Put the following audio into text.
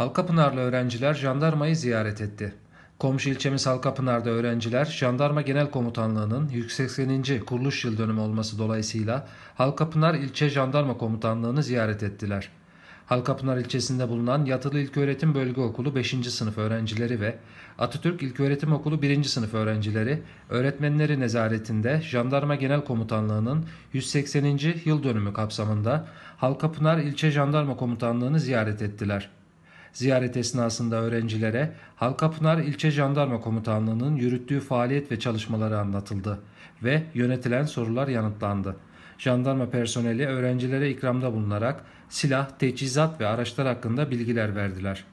Halkapınarlı öğrenciler jandarmayı ziyaret etti. Komşu ilçemiz Halkapınar'da öğrenciler Jandarma Genel Komutanlığı'nın 180. kuruluş yıl dönümü olması dolayısıyla Halkapınar İlçe Jandarma Komutanlığı'nı ziyaret ettiler. Halkapınar ilçesinde bulunan Yatılı İlköğretim Bölge Okulu 5. sınıf öğrencileri ve Atatürk İlköğretim Okulu 1. sınıf öğrencileri öğretmenleri nezaretinde Jandarma Genel Komutanlığı'nın 180. yıl dönümü kapsamında Halkapınar İlçe Jandarma Komutanlığı'nı ziyaret ettiler. Ziyaret esnasında öğrencilere Halkapınar İlçe Jandarma Komutanlığı'nın yürüttüğü faaliyet ve çalışmaları anlatıldı ve yönetilen sorular yanıtlandı. Jandarma personeli öğrencilere ikramda bulunarak silah, teçhizat ve araçlar hakkında bilgiler verdiler.